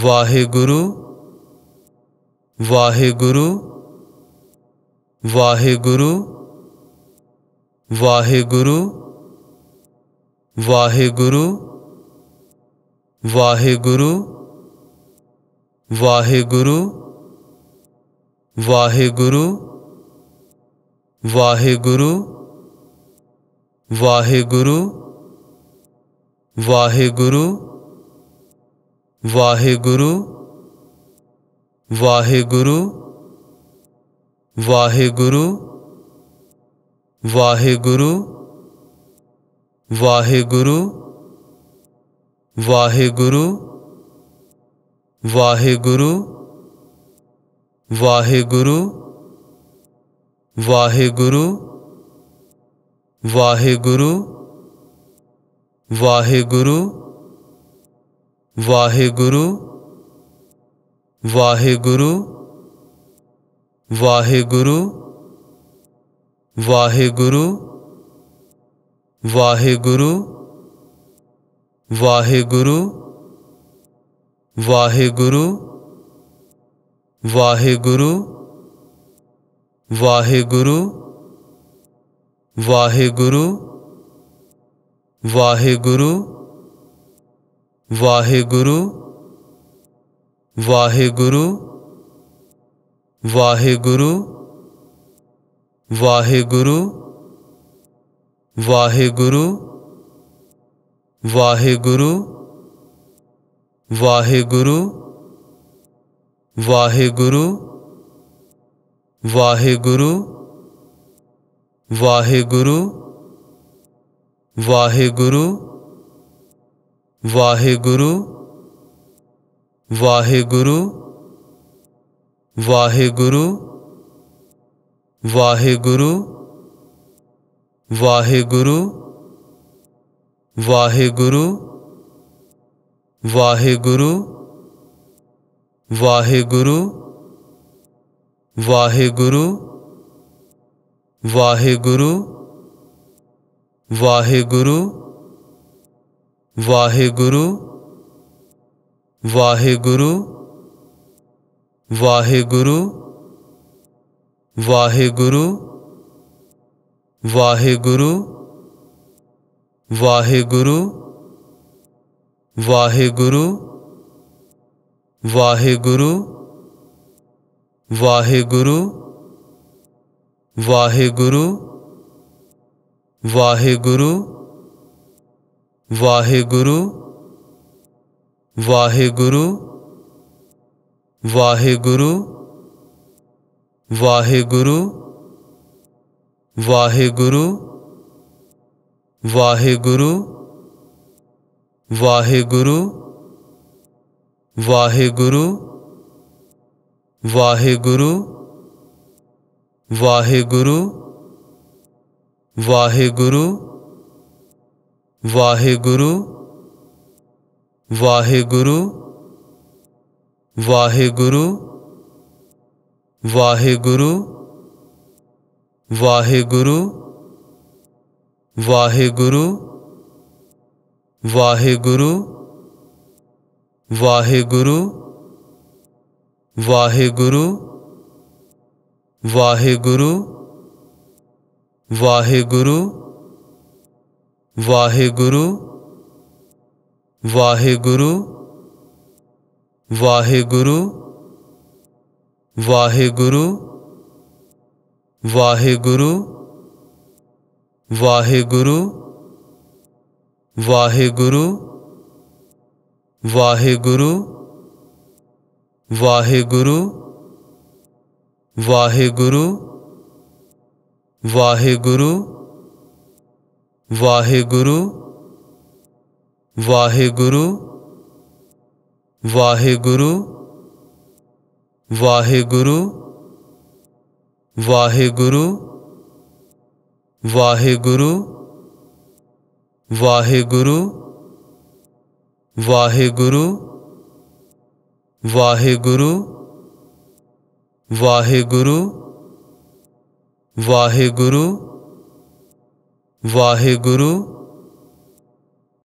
वाहेगुरु वाहेगुरु वाहेगुरु वाहेगुरु वाहेगुरु वाहेगुरु वाहेगुरु वाहेगुरु वाहेगुरु वाहेगुरु वाहेगुरु गुरु गुरु गुरु गुरु वाहे गुरु वाहे गुरु वाहे गुरु वाहे गुरु, वाहे गुरु वाहेगुरु वाहेगुरु वाहेगुरु वाहेगुरु वाहेगुरु वाहेगुरु वाहेगुरु वाहेगुरु वाहेगुरु वाहेगुरु वाहेगुरु वाहेगुरु वाहेगुरु वाहेगुरु वाहेगुरु वाहेगुरु वाहेगुरु वाहेगुरु वाहेगुरु वाहेगुरु वाहेगुरु वाहेगुरु गुरु गुरु गुरु गुरु वाहे गुरु वाहे गुरु वाहे गुरु वाहे गुरु वाहे गुरु वाहेगुरु वाहेगुरु वाहेगुरु वाहेगुरु वाहेगुरु वाहेगुरु वाहेगुरु वाहेगुरु वाहेगुरु वाहेगुरु वाहेगुरु वाहेगुरु वाहेगुरु वाहेगुरु वाहेगुरु वाहेगुरु वाहेगुरु वाहेगुरु वाहेगुरु वाहेगुरु वाहेगुरु वाहेगुरु गुरु गुरु गुरु गुरु वाहे गुरु वाहे गुरु वाहे गुरु वाहे गुरु वाहे गुरु वाहेगुरु वाहेगुरु वाहेगुरु वाहेगुरु वाहेगुरु वाहेगुरु वाहेगुरु वाहेगुरु वाहेगुरु वाहेगुरु वाहेगुरु वाहेगुरु वाहेगुरु वाहेगुरु वाहेगुरु वाहेगुरु वाहेगुरु वाहेगुरु वाहेगुरु वाहेगुरु वाहेगुरु वाहेगुरु ਵਾਹਿਗੁਰੂ